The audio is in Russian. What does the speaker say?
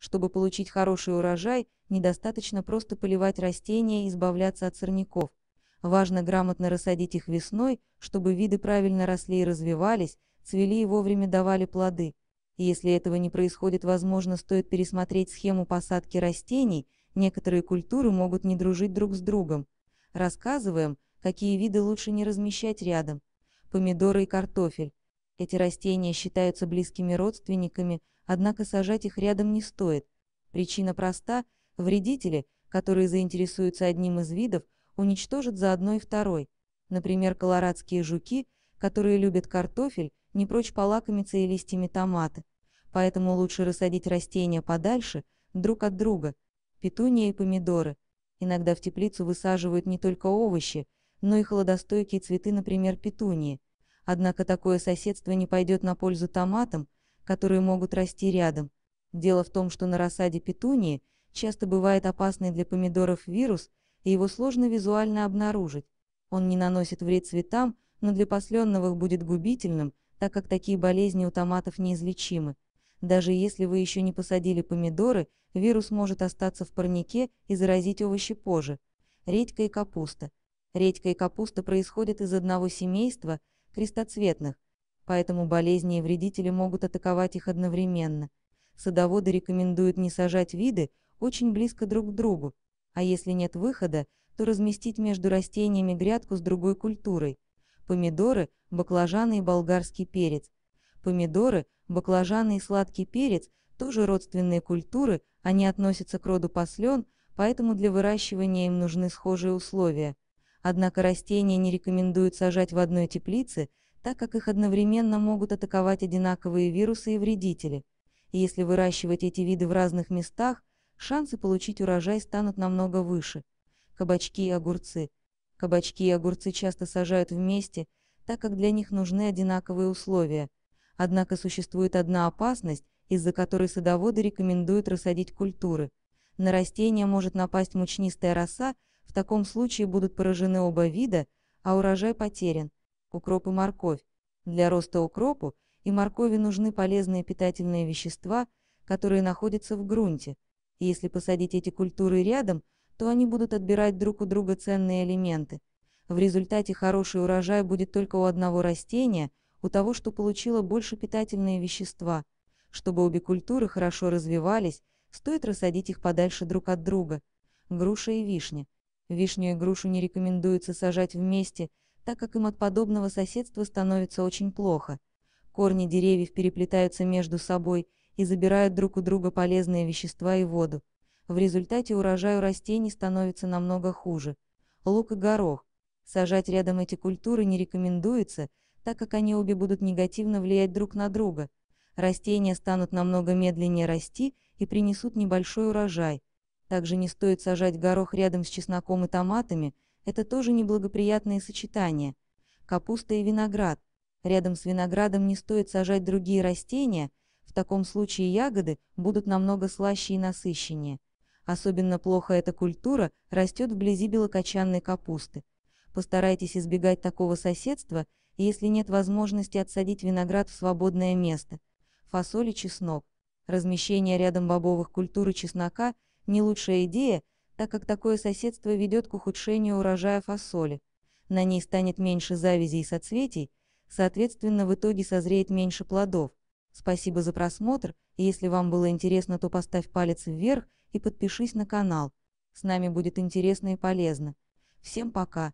Чтобы получить хороший урожай, недостаточно просто поливать растения и избавляться от сорняков. Важно грамотно рассадить их весной, чтобы виды правильно росли и развивались, цвели и вовремя давали плоды. Если этого не происходит, возможно, стоит пересмотреть схему посадки растений, некоторые культуры могут не дружить друг с другом. Рассказываем, какие виды лучше не размещать рядом. Помидоры и картофель. Эти растения считаются близкими родственниками, однако сажать их рядом не стоит. Причина проста – вредители, которые заинтересуются одним из видов, уничтожат заодно и второй. Например, колорадские жуки, которые любят картофель, не прочь полакомиться и листьями томата. Поэтому лучше рассадить растения подальше, друг от друга. Петуния и помидоры. Иногда в теплицу высаживают не только овощи, но и холодостойкие цветы, например, петунии – Однако такое соседство не пойдет на пользу томатам, которые могут расти рядом. Дело в том, что на рассаде петунии часто бывает опасный для помидоров вирус, и его сложно визуально обнаружить. Он не наносит вред цветам, но для посленовых будет губительным, так как такие болезни у томатов неизлечимы. Даже если вы еще не посадили помидоры, вирус может остаться в парнике и заразить овощи позже. Редька и капуста. Редька и капуста происходят из одного семейства крестоцветных, поэтому болезни и вредители могут атаковать их одновременно. Садоводы рекомендуют не сажать виды очень близко друг к другу, а если нет выхода, то разместить между растениями грядку с другой культурой. Помидоры, баклажаны и болгарский перец. Помидоры, баклажаны и сладкий перец – тоже родственные культуры, они относятся к роду послен, поэтому для выращивания им нужны схожие условия – Однако растения не рекомендуют сажать в одной теплице, так как их одновременно могут атаковать одинаковые вирусы и вредители. если выращивать эти виды в разных местах, шансы получить урожай станут намного выше. Кабачки и огурцы. Кабачки и огурцы часто сажают вместе, так как для них нужны одинаковые условия. Однако существует одна опасность, из-за которой садоводы рекомендуют рассадить культуры. На растения может напасть мучнистая роса, в таком случае будут поражены оба вида, а урожай потерян – укроп и морковь. Для роста укропу и моркови нужны полезные питательные вещества, которые находятся в грунте. И если посадить эти культуры рядом, то они будут отбирать друг у друга ценные элементы. В результате хороший урожай будет только у одного растения, у того, что получило больше питательные вещества. Чтобы обе культуры хорошо развивались, стоит рассадить их подальше друг от друга. Груша и вишня – Вишню и грушу не рекомендуется сажать вместе, так как им от подобного соседства становится очень плохо. Корни деревьев переплетаются между собой и забирают друг у друга полезные вещества и воду. В результате урожаю растений становится намного хуже. Лук и горох. Сажать рядом эти культуры не рекомендуется, так как они обе будут негативно влиять друг на друга. Растения станут намного медленнее расти и принесут небольшой урожай – также не стоит сажать горох рядом с чесноком и томатами, это тоже неблагоприятные сочетания. Капуста и виноград. Рядом с виноградом не стоит сажать другие растения, в таком случае ягоды будут намного слаще и насыщеннее. Особенно плохо эта культура растет вблизи белокочанной капусты. Постарайтесь избегать такого соседства, если нет возможности отсадить виноград в свободное место. Фасоль и чеснок. Размещение рядом бобовых культур и чеснока – не лучшая идея, так как такое соседство ведет к ухудшению урожая фасоли. На ней станет меньше завязей и соцветий, соответственно, в итоге созреет меньше плодов. Спасибо за просмотр, и если вам было интересно, то поставь палец вверх и подпишись на канал. С нами будет интересно и полезно. Всем пока!